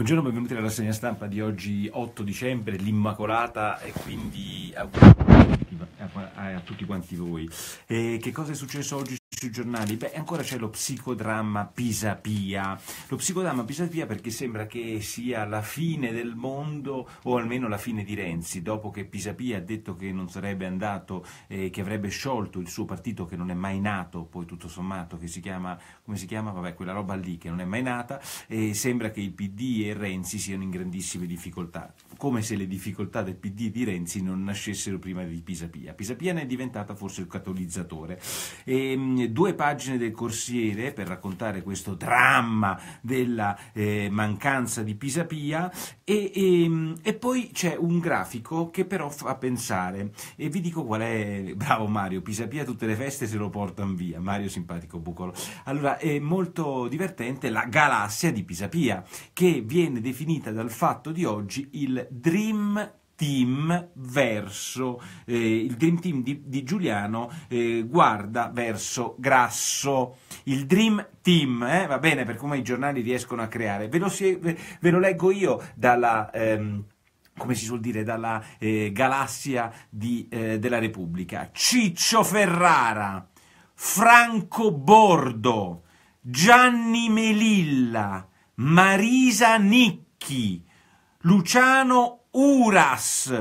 Buongiorno, benvenuti alla rassegna stampa di oggi 8 dicembre, l'Immacolata e quindi a, a, a, a tutti quanti voi. E che cosa è successo oggi? sui giornali, beh, ancora c'è lo psicodramma Pisapia. Lo psicodramma Pisapia perché sembra che sia la fine del mondo o almeno la fine di Renzi, dopo che Pisapia ha detto che non sarebbe andato, eh, che avrebbe sciolto il suo partito che non è mai nato, poi tutto sommato, che si chiama, come si chiama? Vabbè, quella roba lì che non è mai nata, e sembra che il PD e Renzi siano in grandissime difficoltà, come se le difficoltà del PD e di Renzi non nascessero prima di Pisapia. Pisapia ne è diventata forse il catalizzatore. E, ehm, due pagine del Corsiere per raccontare questo dramma della eh, mancanza di Pisapia e, e, ehm, e poi c'è un grafico che però fa pensare e vi dico qual è, bravo Mario, Pisapia tutte le feste se lo portano via, Mario simpatico Bucolo. Allora è molto divertente la galassia di Pisapia che viene definita dal fatto di oggi il Dream Team verso eh, il Dream Team di, di Giuliano eh, guarda verso Grasso il Dream Team eh, va bene per come i giornali riescono a creare ve lo, ve, lo leggo io dalla ehm, come si suol dire, dalla eh, galassia di, eh, della Repubblica. Ciccio Ferrara, Franco Bordo, Gianni Melilla, Marisa Nicchi, Luciano Uras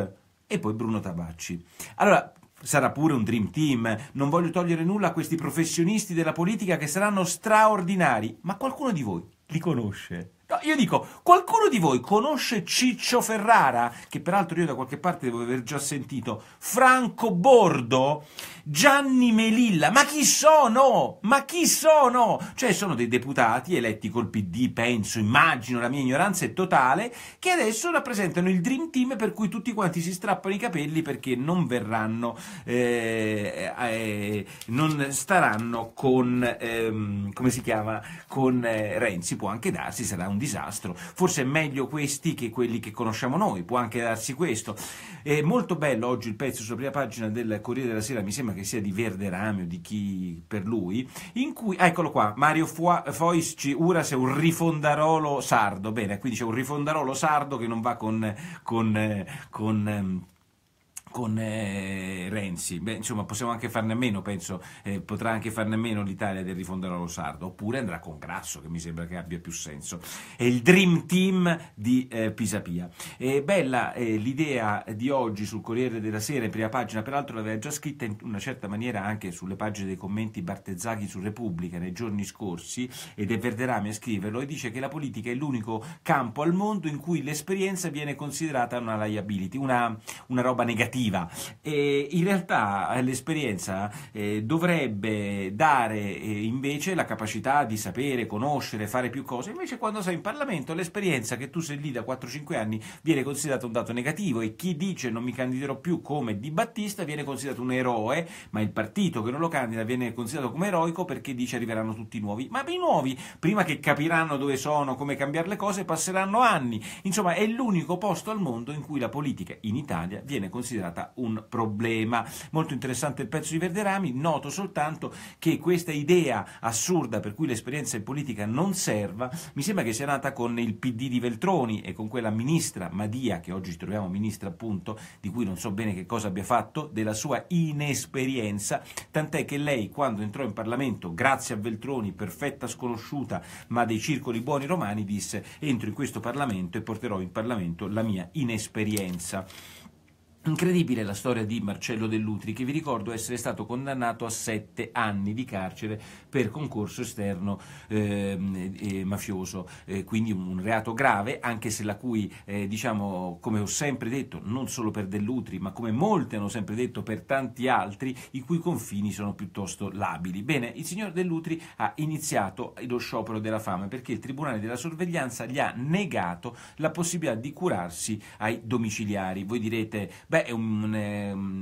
e poi Bruno Tabacci. Allora, sarà pure un dream team, non voglio togliere nulla a questi professionisti della politica che saranno straordinari, ma qualcuno di voi li conosce? No, io dico, qualcuno di voi conosce Ciccio Ferrara, che peraltro io da qualche parte devo aver già sentito, Franco Bordo, Gianni Melilla, ma chi sono? Ma chi sono? Cioè sono dei deputati eletti col PD, penso, immagino, la mia ignoranza è totale, che adesso rappresentano il Dream Team per cui tutti quanti si strappano i capelli perché non verranno, eh, eh, non staranno con, ehm, come si chiama, con eh, Renzi, può anche darsi, sarà un un disastro. Forse è meglio questi che quelli che conosciamo noi, può anche darsi questo. È molto bello oggi il pezzo sulla prima pagina del Corriere della Sera, mi sembra che sia di Verderami o di chi per lui, in cui, ah, eccolo qua, Mario Fois ci Uras è un rifondarolo sardo, bene, quindi c'è un rifondarolo sardo che non va con, con, eh, con ehm, con eh, Renzi. Beh, insomma, possiamo anche farne a meno, penso, eh, potrà anche farne a meno l'Italia del rifondarolo sardo, oppure andrà con Grasso, che mi sembra che abbia più senso. È il Dream Team di eh, Pisapia. È bella eh, l'idea di oggi sul Corriere della Sera, in prima pagina, peraltro l'aveva già scritta in una certa maniera anche sulle pagine dei commenti Bartezzaghi su Repubblica nei giorni scorsi, ed è Verderami a scriverlo, e dice che la politica è l'unico campo al mondo in cui l'esperienza viene considerata una liability, una, una roba negativa negativa. E in realtà eh, l'esperienza eh, dovrebbe dare eh, invece la capacità di sapere, conoscere, fare più cose. Invece quando sei in Parlamento l'esperienza che tu sei lì da 4-5 anni viene considerata un dato negativo e chi dice non mi candiderò più come Di Battista viene considerato un eroe, ma il partito che non lo candida viene considerato come eroico perché dice arriveranno tutti nuovi. Ma i nuovi, prima che capiranno dove sono, come cambiare le cose, passeranno anni. Insomma, è l'unico posto al mondo in cui la politica in Italia viene considerata considerata un problema. Molto interessante il pezzo di Verderami, noto soltanto che questa idea assurda per cui l'esperienza in politica non serva, mi sembra che sia nata con il PD di Veltroni e con quella ministra Madia, che oggi troviamo ministra appunto, di cui non so bene che cosa abbia fatto, della sua inesperienza, tant'è che lei quando entrò in Parlamento, grazie a Veltroni, perfetta sconosciuta, ma dei circoli buoni romani, disse entro in questo Parlamento e porterò in Parlamento la mia inesperienza. Incredibile la storia di Marcello Dell'Utri, che vi ricordo essere stato condannato a sette anni di carcere per concorso esterno eh, eh, mafioso, eh, quindi un reato grave, anche se la cui, eh, diciamo, come ho sempre detto, non solo per Dell'Utri, ma come molti hanno sempre detto per tanti altri, i cui confini sono piuttosto labili. Bene, il signor Dell'Utri ha iniziato lo sciopero della fame perché il Tribunale della Sorveglianza gli ha negato la possibilità di curarsi ai domiciliari. Voi direte, beh, beh, è un,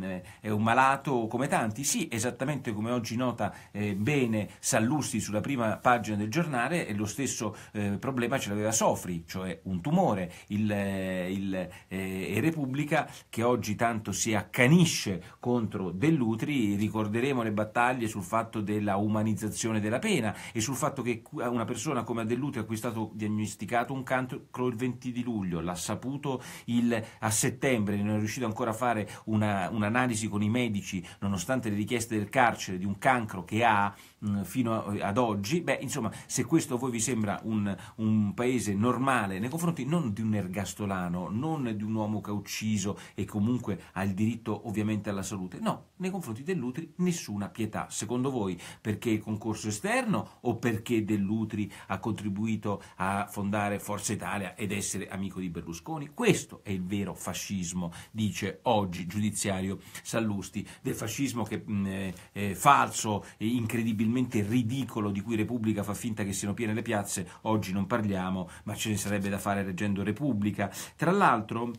eh, è un, malato come tanti, sì, esattamente come oggi nota eh, bene Sallusti sulla prima pagina del giornale, lo stesso eh, problema ce l'aveva Sofri, cioè un tumore, il, eh, il eh, Repubblica che oggi tanto si accanisce contro Dell'Utri, ricorderemo le battaglie sul fatto della umanizzazione della pena e sul fatto che eh, una persona come Dell'Utri a cui è stato diagnosticato un cancro il 20 di luglio, l'ha saputo il, a settembre, non è riuscito ancora ancora a fare una, un'analisi con i medici, nonostante le richieste del carcere, di un cancro che ha mh, fino a, ad oggi, beh, insomma, se questo a voi vi sembra un, un paese normale nei confronti non di un ergastolano, non di un uomo che ha ucciso e comunque ha il diritto ovviamente alla salute, no, nei confronti dell'Utri nessuna pietà. Secondo voi perché il concorso esterno o perché dell'Utri ha contribuito a fondare Forza Italia ed essere amico di Berlusconi? Questo è il vero fascismo, dice dice oggi giudiziario Sallusti, del fascismo che, mh, eh, falso e incredibilmente ridicolo di cui Repubblica fa finta che siano piene le piazze, oggi non parliamo, ma ce ne sarebbe da fare leggendo Repubblica. Tra l'altro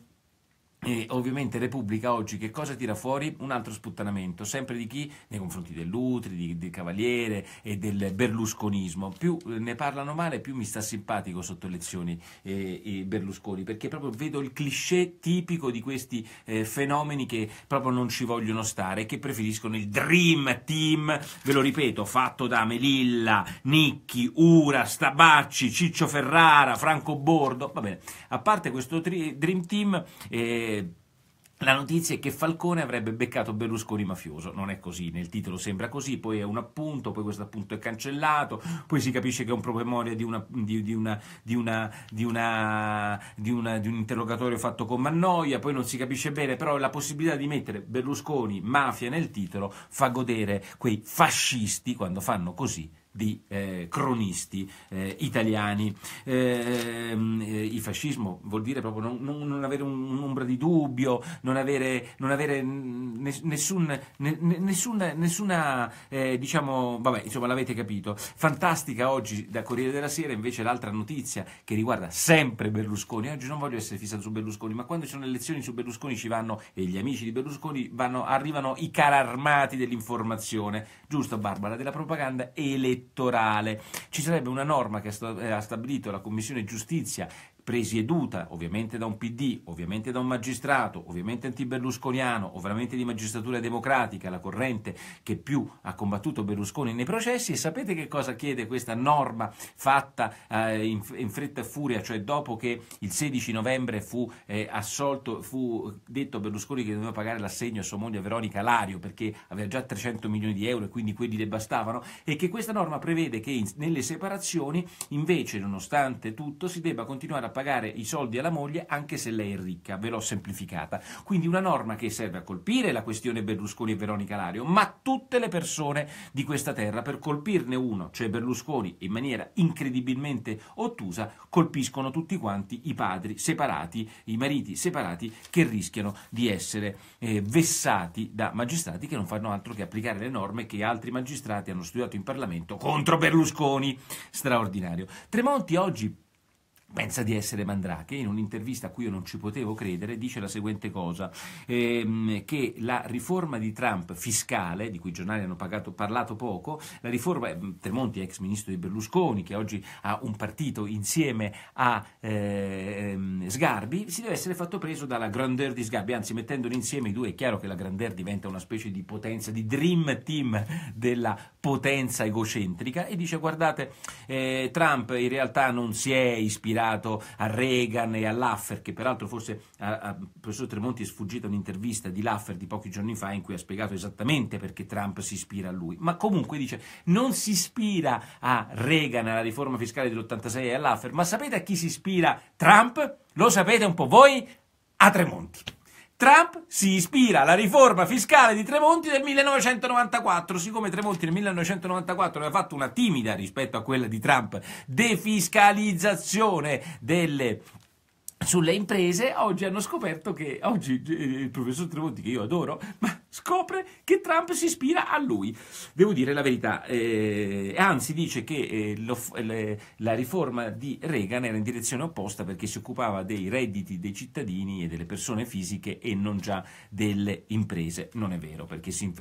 e ovviamente Repubblica oggi che cosa tira fuori? Un altro sputtanamento, sempre di chi? Nei confronti dell'Utri, del Cavaliere e del berlusconismo. Più eh, ne parlano male, più mi sta simpatico sotto lezioni eh, Berlusconi, perché proprio vedo il cliché tipico di questi eh, fenomeni che proprio non ci vogliono stare e che preferiscono il Dream Team, ve lo ripeto, fatto da Melilla, Nicchi, Ura, Stabacci, Ciccio Ferrara, Franco Bordo. Va bene, a parte questo Dream Team eh, la notizia è che Falcone avrebbe beccato Berlusconi mafioso, non è così, nel titolo sembra così, poi è un appunto, poi questo appunto è cancellato, poi si capisce che è un promemoria di, un interrogatorio fatto con Mannoia, poi non si capisce bene, però la possibilità di mettere Berlusconi mafia nel titolo fa godere quei fascisti, quando fanno così, di eh, cronisti eh, italiani. Ehm, eh, il fascismo vuol dire proprio non, non avere un'ombra di dubbio, non avere, non avere nessun, nessuna, nessuna eh, diciamo, vabbè, insomma l'avete capito. Fantastica oggi da Corriere della Sera invece l'altra notizia che riguarda sempre Berlusconi. Oggi non voglio essere fissato su Berlusconi, ma quando ci sono le elezioni su Berlusconi ci vanno e gli amici di Berlusconi vanno, arrivano i cararmati dell'informazione. Giusto Barbara, della propaganda elettorale elettorale. Ci sarebbe una norma che ha stabilito la Commissione Giustizia presieduta ovviamente da un PD, ovviamente da un magistrato, ovviamente anti-berlusconiano, ovviamente di magistratura democratica, la corrente che più ha combattuto Berlusconi nei processi e sapete che cosa chiede questa norma fatta eh, in, in, fretta e furia, cioè dopo che il 16 novembre fu eh, assolto, fu detto a Berlusconi che doveva pagare l'assegno a sua moglie Veronica Lario perché aveva già 300 milioni di euro e quindi quelli le bastavano e che questa norma prevede che in, nelle separazioni invece nonostante tutto si debba continuare a pagare i soldi alla moglie anche se lei è ricca, ve l'ho semplificata. Quindi una norma che serve a colpire la questione Berlusconi e Veronica Lario, ma tutte le persone di questa terra per colpirne uno, cioè Berlusconi, in maniera incredibilmente ottusa, colpiscono tutti quanti i padri separati, i mariti separati che rischiano di essere eh, vessati da magistrati che non fanno altro che applicare le norme che altri magistrati hanno studiato in Parlamento contro Berlusconi. Straordinario. Tremonti oggi pensa di essere Mandrake, in un'intervista a cui io non ci potevo credere, dice la seguente cosa, ehm, che la riforma di Trump fiscale, di cui i giornali hanno pagato, parlato poco, la riforma, ehm, Tremonti ex ministro di Berlusconi, che oggi ha un partito insieme a ehm, Sgarbi, si deve essere fatto preso dalla grandeur di Sgarbi, anzi mettendoli insieme i due è chiaro che la grandeur diventa una specie di potenza, di dream team della potenza egocentrica e dice guardate eh, Trump in realtà non si è ispirato girato a Reagan e a Laffer, che peraltro forse al professor Tremonti è sfuggita un'intervista di Laffer di pochi giorni fa in cui ha spiegato esattamente perché Trump si ispira a lui, ma comunque dice non si ispira a Reagan, alla riforma fiscale dell'86 e a Laffer, ma sapete a chi si ispira Trump? Lo sapete un po' voi? A Tremonti. Trump si ispira alla riforma fiscale di Tremonti del 1994, siccome Tremonti nel 1994 aveva fatto una timida rispetto a quella di Trump defiscalizzazione delle sulle imprese, oggi hanno scoperto che oggi eh, il professor Tremonti che io adoro, ma scopre che Trump si ispira a lui. Devo dire la verità, eh, anzi dice che eh, lo, le, la riforma di Reagan era in direzione opposta perché si occupava dei redditi dei cittadini e delle persone fisiche e non già delle imprese. Non è vero, perché si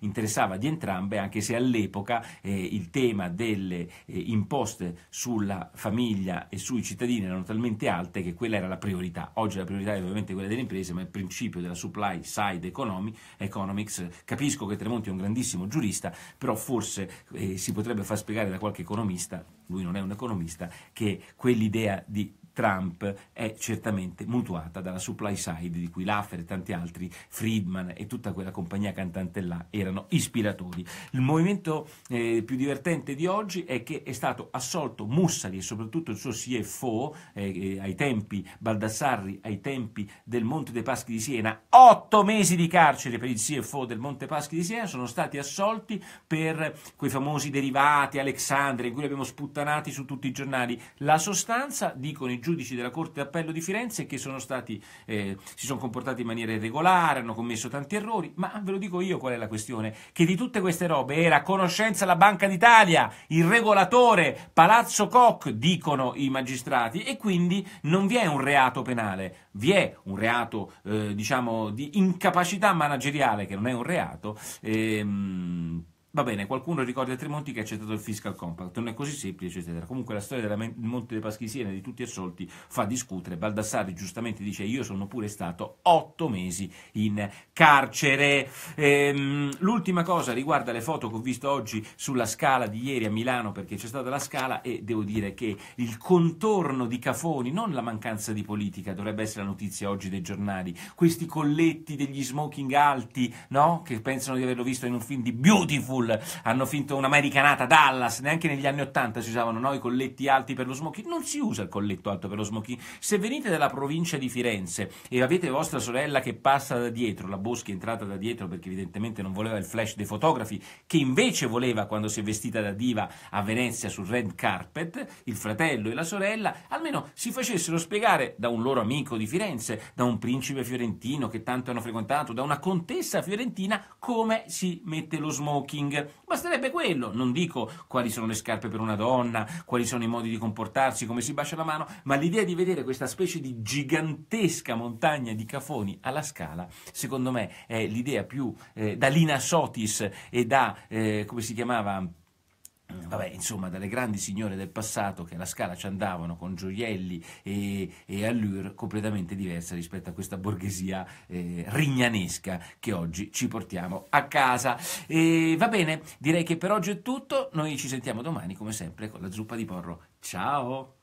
interessava di entrambe, anche se all'epoca eh, il tema delle eh, imposte sulla famiglia e sui cittadini erano talmente alte che quella era la priorità. Oggi la priorità è ovviamente quella delle imprese, ma il principio della supply side economy è economics. Capisco che Tremonti è un grandissimo giurista, però forse eh, si potrebbe far spiegare da qualche economista, lui non è un economista, che quell'idea di Trump è certamente mutuata dalla supply side di cui Laffer e tanti altri, Friedman e tutta quella compagnia cantante là erano ispiratori. Il movimento eh, più divertente di oggi è che è stato assolto Mussari e soprattutto il suo CFO eh, eh, ai tempi Baldassarri, ai tempi del Monte dei Paschi di Siena, otto mesi di carcere per il CFO del Monte Paschi di Siena sono stati assolti per quei famosi derivati Alexandria in cui li abbiamo sputtanati su tutti i giornali. La sostanza, dicono i giornali, giudici della Corte d'Appello di Firenze che sono stati, eh, si sono comportati in maniera irregolare, hanno commesso tanti errori, ma ve lo dico io qual è la questione, che di tutte queste robe era conoscenza la Banca d'Italia, il regolatore, Palazzo Koch, dicono i magistrati, e quindi non vi è un reato penale, vi è un reato eh, diciamo, di incapacità manageriale che non è un reato. Ehm, Va bene, qualcuno ricorda Tremonti che ha accettato il fiscal compact, non è così semplice, eccetera. Comunque la storia del Monte dei Paschi Paschisiene di tutti assolti fa discutere. Baldassarri giustamente dice io sono pure stato otto mesi in carcere. Ehm, l'ultima cosa riguarda le foto che ho visto oggi sulla scala di ieri a Milano, perché c'è stata la scala e devo dire che il contorno di Cafoni, non la mancanza di politica, dovrebbe essere la notizia oggi dei giornali, questi colletti degli smoking alti, no? Che pensano di averlo visto in un film di Beautiful Liverpool, hanno finto un'americanata, Dallas, neanche negli anni 80 si usavano no? i colletti alti per lo smoking, non si usa il colletto alto per lo smoking, se venite dalla provincia di Firenze e avete vostra sorella che passa da dietro, la Boschi è entrata da dietro perché evidentemente non voleva il flash dei fotografi, che invece voleva quando si è vestita da diva a Venezia sul red carpet, il fratello e la sorella, almeno si facessero spiegare da un loro amico di Firenze, da un principe fiorentino che tanto hanno frequentato, da una contessa fiorentina, come si mette lo smoking dating. Basterebbe quello. Non dico quali sono le scarpe per una donna, quali sono i modi di comportarsi, come si bacia la mano, ma l'idea di vedere questa specie di gigantesca montagna di cafoni alla scala, secondo me, è l'idea più eh, da Lina Sotis e da, eh, come si chiamava, vabbè, insomma, dalle grandi signore del passato che alla scala ci andavano con gioielli e, e allure completamente diversa rispetto a questa borghesia eh, rignanesca che oggi ci portiamo a casa. E, va bene, direi che per oggi è tutto, noi ci sentiamo domani come sempre con la zuppa di porro. Ciao!